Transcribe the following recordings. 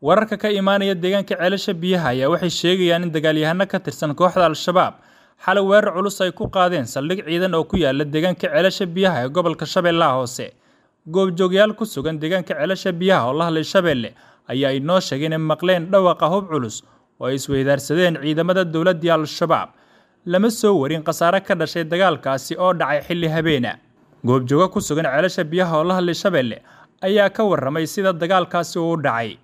Wararka ka imaanaya deegaanka ceelasha biyaha ayaa waxay sheegayaan in dagaalyahano ka tirsan kooxda Al-Shabaab xalay weerar culus ay ku qaadeen saldhig ciidan oo ku yaala deegaanka ceelasha biyaha ee gobolka Shabeellaha Hoose. Goobjoogyaal ku sugan deegaanka ceelasha biyaha oo la hadlay Shabeelle ayaa inoo sheegay inay maqleen dhawaqa hub culus oo ay isweydaarsadeen ciidamada dowladdii Al-Shabaab. Lama soo warin khasaare ka dhashay dagaalkaasi oo dhacay xilli habeena. goobjoogo ku sugan ceelasha biyaha oo la hadlay Shabeelle ayaa ka warramay sida dagaalkaasi uu u dhacay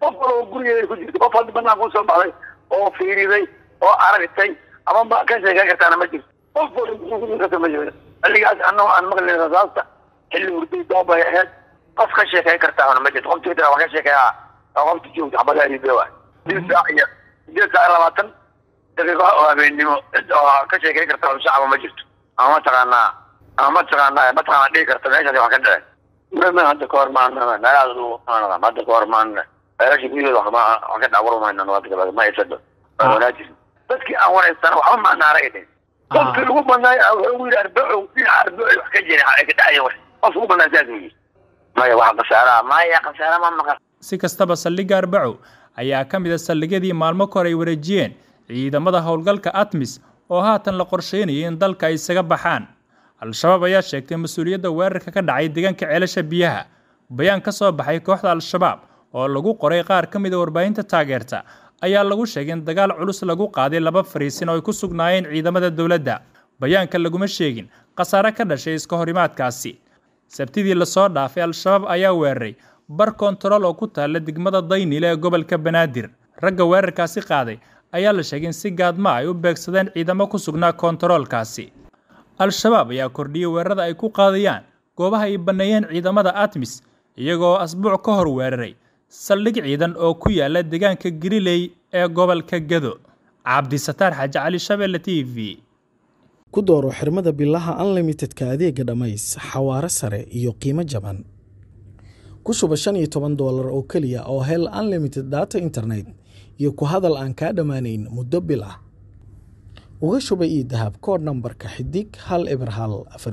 qof wal gurigeeday ku jirta qof haddi banaan kusoo baxday oo fiiriday oo aragtay ama ma ka sheegan kartaana ma jirto qof wal gurigeeda kasoo ma jirto xilligaas annago aan maqli rasaasta xilli hurday doobay ahayd qof ka sheekeyn kartaana ma jirto qof jirta waa ka sheekeyaa oo qofta joogta xabadaha iibe waa sidii saac iyo sidii labaatan daqiiqo oo habeennimo cid oo ka sheekeyn karta shacaba ma jirto ama mataqaanaa ama mataqaanaa mataqaanaa dhigi karta meeshaas waa ka mama hadda kahor maana meelahaas ugu hadda kahor maana ceelasha ah. dadkii aan waraystana waxba maanaara ay ah. dhayn qofkii ugu badnaay wuxuu ah, yidhi arbacow dhinaca arbacow wax ka jira ka dhacaya wax qofka ugu badnaa saas weeye maya waxa khasaaraha maya khasaara ma maqan si kastaba saldhiga arbacow ayaa ka mid a saldhigyadii maalmo ka hor ay wareejiyeen ciidamada howlgalka atmis oo haatan la qorsheynayay in dalka ay isaga baxaan al-shabaab ayaa sheegtay mas-uuliyadda weerarka ka dhacay deegaanka ceelasha biyaha bayaan ka soo baxay kooxda al-shabaab oo lagu qoray qaar ka mid a ah warbaahinta taageerta ayaa lagu sheegay in dagaal culus lagu qaaday laba fariisin oo ay ku sugnaayeen ciidamada dowladda bayaanka laguma sheegin khasaare ka dhashay iska horimaadkaasi sabtidii lasoo dhaafay al-shabaab ayaa weeraray bar kontarool oo ku taalla degmada daynile ee gobolka banaadir ragga weerarkaasi qaaday ayaa la sheegay in si gaadma ay u beegsadeen ciidamo ku sugnaa kontaroolkaasi al-shabaab ayaa kordhiyey weerarada ay ku qaadayaan goobaha ay banneeyeen ciidamada atmis iyagoo asbuuc ka hor weeraray saldhig ciidan oo ku yaala deegaanka Greeley ee gobolka Gado. Cabdisataar xaji Cali Shabeelle TV. ku dooro xirmada bilaha unlimitedka adeega dhammays xawaare sare iyo qiimo jaban ku shuba shan iyo toban doolar oo keliya oo hel unlimited data internet iyo ku hadal aan kaa dhammaanayn muddo bil ah uga shuba ii dahab koodh nambarka xidig hal eber hal afar